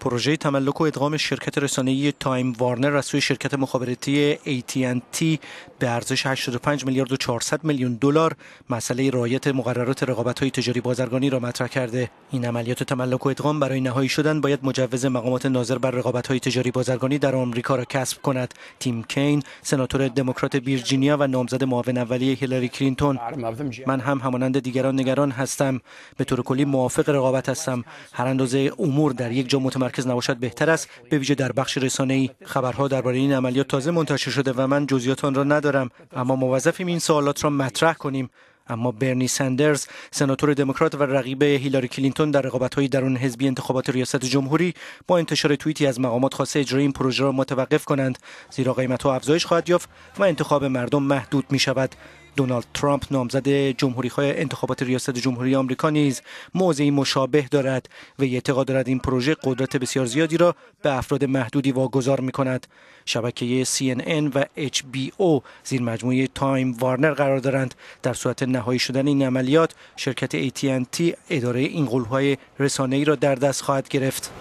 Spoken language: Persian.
پروژه تملک و ادغام شرکت رسانه‌ای تایم وارنر از سوی شرکت مخابراتی AT&T به ارزش 85 میلیارد و 400 میلیون دلار مسئله رعایت مقررات رقابت‌های تجاری بازرگانی را مطرح کرده این عملیات تملک و ادغام برای نهایی شدن باید مجوز مقامات ناظر بر رقابت‌های تجاری بازرگانی در آمریکا را کسب کند تیم کین سناتور دموکرات ویرجینیا و نامزد معاون اولی هیلاری کلینتون من هم همانند دیگران نگران هستم به طور کلی موافق رقابت هستم هر اندازه امور در یک جا مرکز نباشد بهتر است به ویژه در بخش رسانه ای خبرها درباره این عملیات تازه منتشر شده و من جزئیات آن را ندارم اما موظفیم این سوالات را مطرح کنیم اما برنی سندرز سناتور دموکرات و رقیب هیلاری کلینتون در رقابت‌های درون حزبی انتخابات ریاست جمهوری با انتشار توییتی از مقامات خاص اجرای این پروژه را متوقف کنند زیرا ها افزایش خواهد یافت و انتخاب مردم محدود شود. دونالد ترامپ نامزد جمهوری انتخابات ریاست جمهوری آمریکا نیز موضعی مشابه دارد و اعتقاد دارد این پروژه قدرت بسیار زیادی را به افراد محدودی واگذار می کند شبکه CNN و HBO زیر مجموعه تایم وارنر قرار دارند در صورت نهایی شدن این عملیات شرکت AT&T اداره این رسانه ای را در دست خواهد گرفت